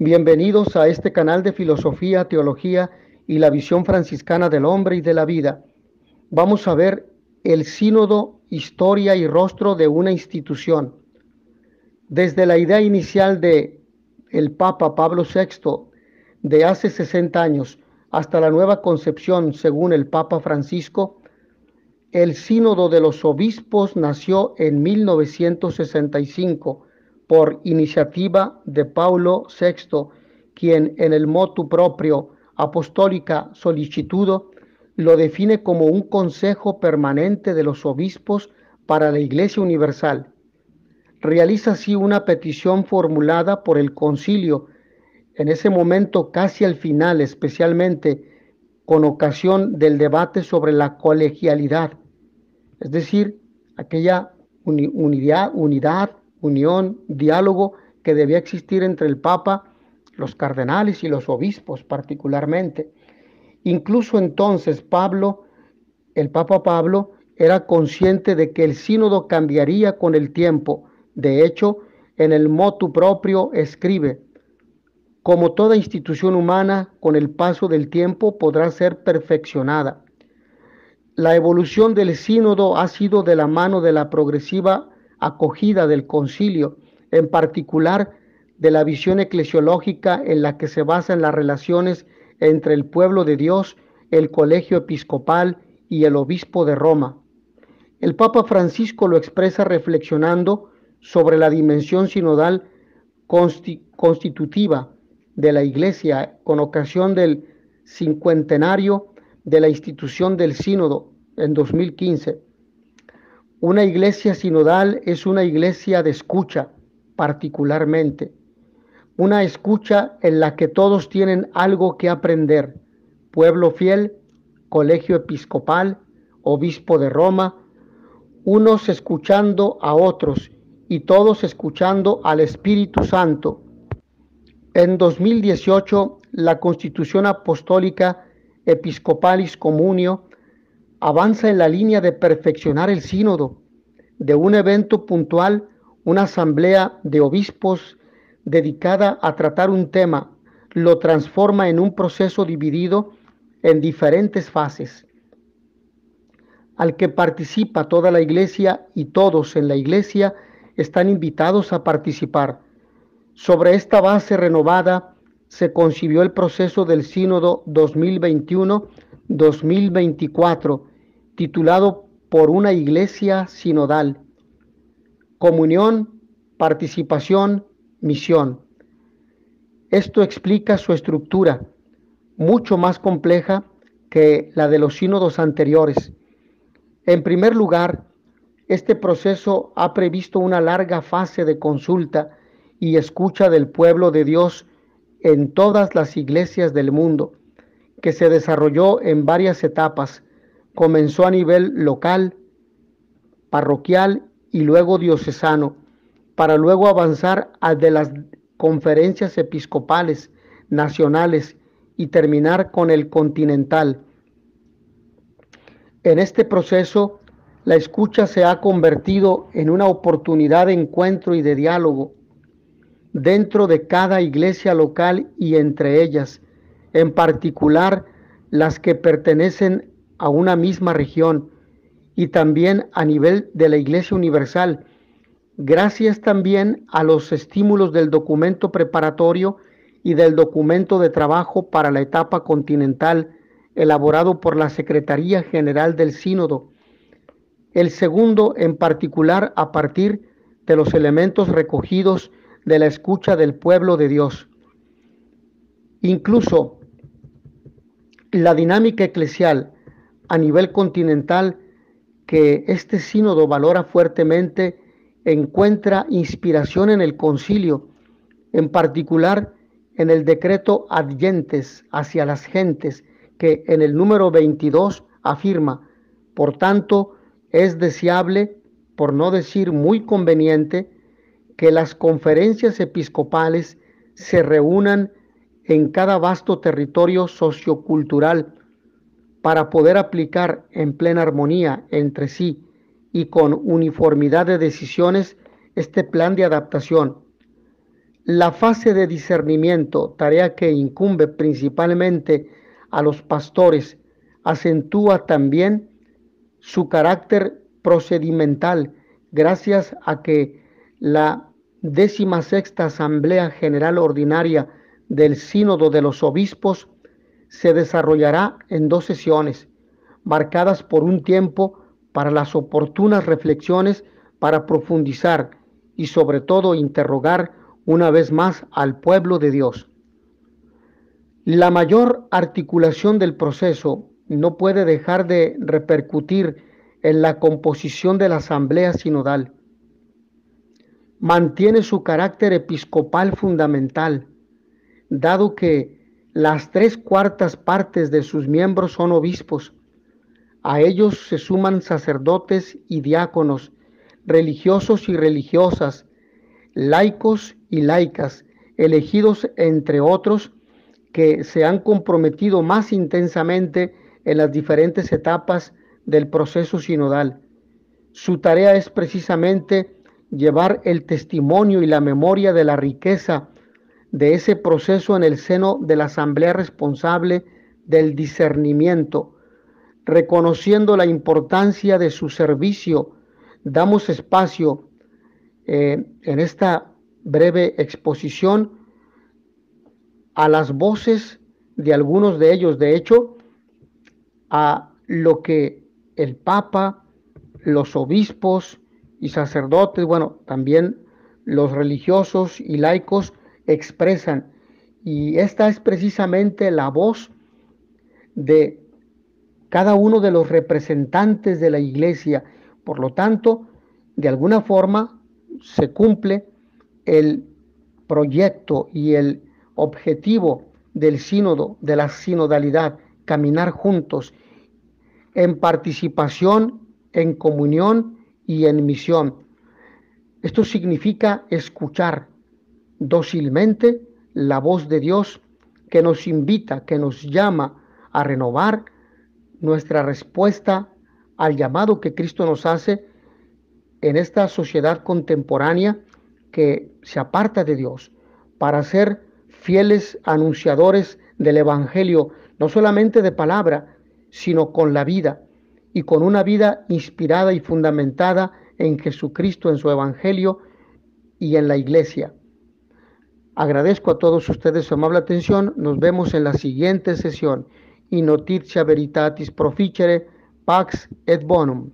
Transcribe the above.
Bienvenidos a este canal de filosofía, teología y la visión franciscana del hombre y de la vida. Vamos a ver el sínodo, historia y rostro de una institución. Desde la idea inicial de el Papa Pablo VI de hace 60 años hasta la nueva concepción según el Papa Francisco, el sínodo de los obispos nació en 1965 por iniciativa de Paulo VI, quien en el motu proprio apostólica solicitudo lo define como un consejo permanente de los obispos para la Iglesia Universal. Realiza así una petición formulada por el concilio, en ese momento casi al final especialmente, con ocasión del debate sobre la colegialidad, es decir, aquella unidad, unidad unión, diálogo que debía existir entre el Papa, los cardenales y los obispos particularmente. Incluso entonces Pablo, el Papa Pablo, era consciente de que el sínodo cambiaría con el tiempo. De hecho, en el motu propio escribe, como toda institución humana, con el paso del tiempo podrá ser perfeccionada. La evolución del sínodo ha sido de la mano de la progresiva acogida del concilio, en particular de la visión eclesiológica en la que se basan las relaciones entre el pueblo de Dios, el colegio episcopal y el obispo de Roma. El Papa Francisco lo expresa reflexionando sobre la dimensión sinodal constitutiva de la Iglesia con ocasión del cincuentenario de la institución del sínodo en 2015. Una iglesia sinodal es una iglesia de escucha particularmente, una escucha en la que todos tienen algo que aprender, pueblo fiel, colegio episcopal, obispo de Roma, unos escuchando a otros y todos escuchando al Espíritu Santo. En 2018, la Constitución Apostólica Episcopalis Comunio avanza en la línea de perfeccionar el sínodo, de un evento puntual, una asamblea de obispos dedicada a tratar un tema, lo transforma en un proceso dividido en diferentes fases, al que participa toda la iglesia y todos en la iglesia están invitados a participar. Sobre esta base renovada se concibió el proceso del Sínodo 2021 2024, titulado Por una iglesia sinodal. Comunión, participación, misión. Esto explica su estructura, mucho más compleja que la de los sínodos anteriores. En primer lugar, este proceso ha previsto una larga fase de consulta y escucha del pueblo de Dios en todas las iglesias del mundo que se desarrolló en varias etapas. Comenzó a nivel local, parroquial y luego diocesano, para luego avanzar a de las conferencias episcopales, nacionales y terminar con el continental. En este proceso, la escucha se ha convertido en una oportunidad de encuentro y de diálogo dentro de cada iglesia local y entre ellas, en particular las que pertenecen a una misma región y también a nivel de la Iglesia Universal, gracias también a los estímulos del documento preparatorio y del documento de trabajo para la etapa continental elaborado por la Secretaría General del Sínodo, el segundo en particular a partir de los elementos recogidos de la escucha del pueblo de Dios. Incluso la dinámica eclesial a nivel continental que este sínodo valora fuertemente encuentra inspiración en el concilio, en particular en el decreto adyentes hacia las gentes, que en el número 22 afirma, por tanto, es deseable, por no decir muy conveniente, que las conferencias episcopales se reúnan en cada vasto territorio sociocultural para poder aplicar en plena armonía entre sí y con uniformidad de decisiones este plan de adaptación. La fase de discernimiento, tarea que incumbe principalmente a los pastores, acentúa también su carácter procedimental gracias a que la décima Asamblea General Ordinaria del Sínodo de los Obispos se desarrollará en dos sesiones, marcadas por un tiempo para las oportunas reflexiones para profundizar y sobre todo interrogar una vez más al pueblo de Dios. La mayor articulación del proceso no puede dejar de repercutir en la composición de la asamblea sinodal. Mantiene su carácter episcopal fundamental dado que las tres cuartas partes de sus miembros son obispos. A ellos se suman sacerdotes y diáconos, religiosos y religiosas, laicos y laicas, elegidos entre otros que se han comprometido más intensamente en las diferentes etapas del proceso sinodal. Su tarea es precisamente llevar el testimonio y la memoria de la riqueza de ese proceso en el seno de la asamblea responsable del discernimiento, reconociendo la importancia de su servicio, damos espacio eh, en esta breve exposición a las voces de algunos de ellos, de hecho, a lo que el Papa, los obispos y sacerdotes, bueno, también los religiosos y laicos expresan. Y esta es precisamente la voz de cada uno de los representantes de la iglesia. Por lo tanto, de alguna forma se cumple el proyecto y el objetivo del sínodo, de la sinodalidad, caminar juntos en participación, en comunión y en misión. Esto significa escuchar, dócilmente la voz de Dios que nos invita, que nos llama a renovar nuestra respuesta al llamado que Cristo nos hace en esta sociedad contemporánea que se aparta de Dios para ser fieles anunciadores del Evangelio, no solamente de palabra, sino con la vida y con una vida inspirada y fundamentada en Jesucristo, en su Evangelio y en la iglesia. Agradezco a todos ustedes su amable atención. Nos vemos en la siguiente sesión. Y notitia veritatis proficere, pax et bonum.